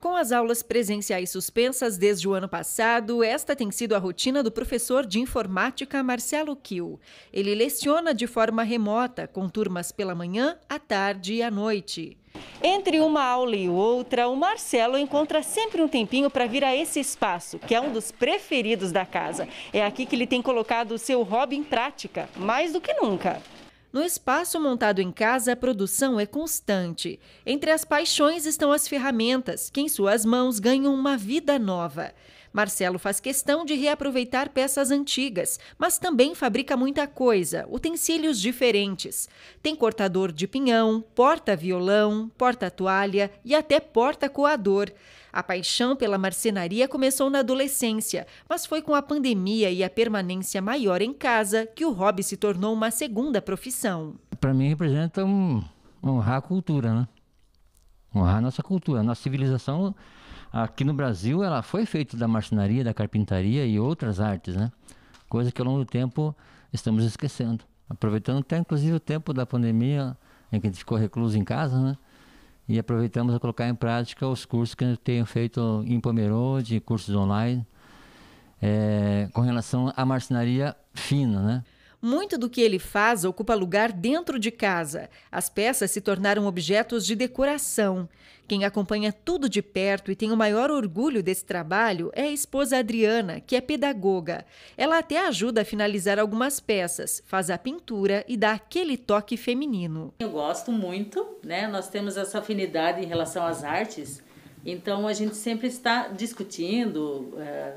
Com as aulas presenciais suspensas desde o ano passado, esta tem sido a rotina do professor de informática Marcelo Kiel. Ele leciona de forma remota, com turmas pela manhã, à tarde e à noite. Entre uma aula e outra, o Marcelo encontra sempre um tempinho para vir a esse espaço, que é um dos preferidos da casa. É aqui que ele tem colocado o seu hobby em prática, mais do que nunca. No espaço montado em casa, a produção é constante. Entre as paixões estão as ferramentas, que em suas mãos ganham uma vida nova. Marcelo faz questão de reaproveitar peças antigas, mas também fabrica muita coisa, utensílios diferentes. Tem cortador de pinhão, porta-violão, porta-toalha e até porta-coador. A paixão pela marcenaria começou na adolescência, mas foi com a pandemia e a permanência maior em casa que o hobby se tornou uma segunda profissão. Para mim representa um, honrar a cultura, né? honrar a nossa cultura. A nossa civilização aqui no Brasil, ela foi feita da marcenaria, da carpintaria e outras artes, né? Coisa que ao longo do tempo estamos esquecendo. Aproveitando até inclusive o tempo da pandemia, em que a gente ficou recluso em casa, né? E aproveitamos a colocar em prática os cursos que eu tenho feito em Pomerode, cursos online, é, com relação à marcenaria fina, né? Muito do que ele faz ocupa lugar dentro de casa. As peças se tornaram objetos de decoração. Quem acompanha tudo de perto e tem o maior orgulho desse trabalho é a esposa Adriana, que é pedagoga. Ela até ajuda a finalizar algumas peças, faz a pintura e dá aquele toque feminino. Eu gosto muito, né? Nós temos essa afinidade em relação às artes. Então a gente sempre está discutindo, eh,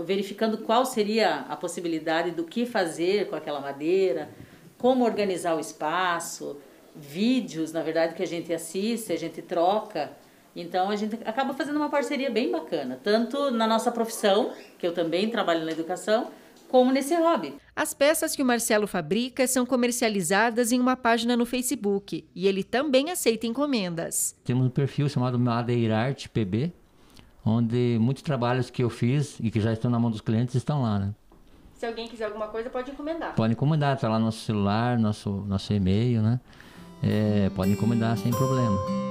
verificando qual seria a possibilidade do que fazer com aquela madeira, como organizar o espaço, vídeos, na verdade, que a gente assiste, a gente troca. Então a gente acaba fazendo uma parceria bem bacana, tanto na nossa profissão, que eu também trabalho na educação, como nesse hobby. As peças que o Marcelo fabrica são comercializadas em uma página no Facebook e ele também aceita encomendas. Temos um perfil chamado Madeirarte PB, onde muitos trabalhos que eu fiz e que já estão na mão dos clientes estão lá, né? Se alguém quiser alguma coisa, pode encomendar. Pode encomendar, tá lá nosso celular, nosso, nosso e-mail, né? É, pode encomendar sem problema.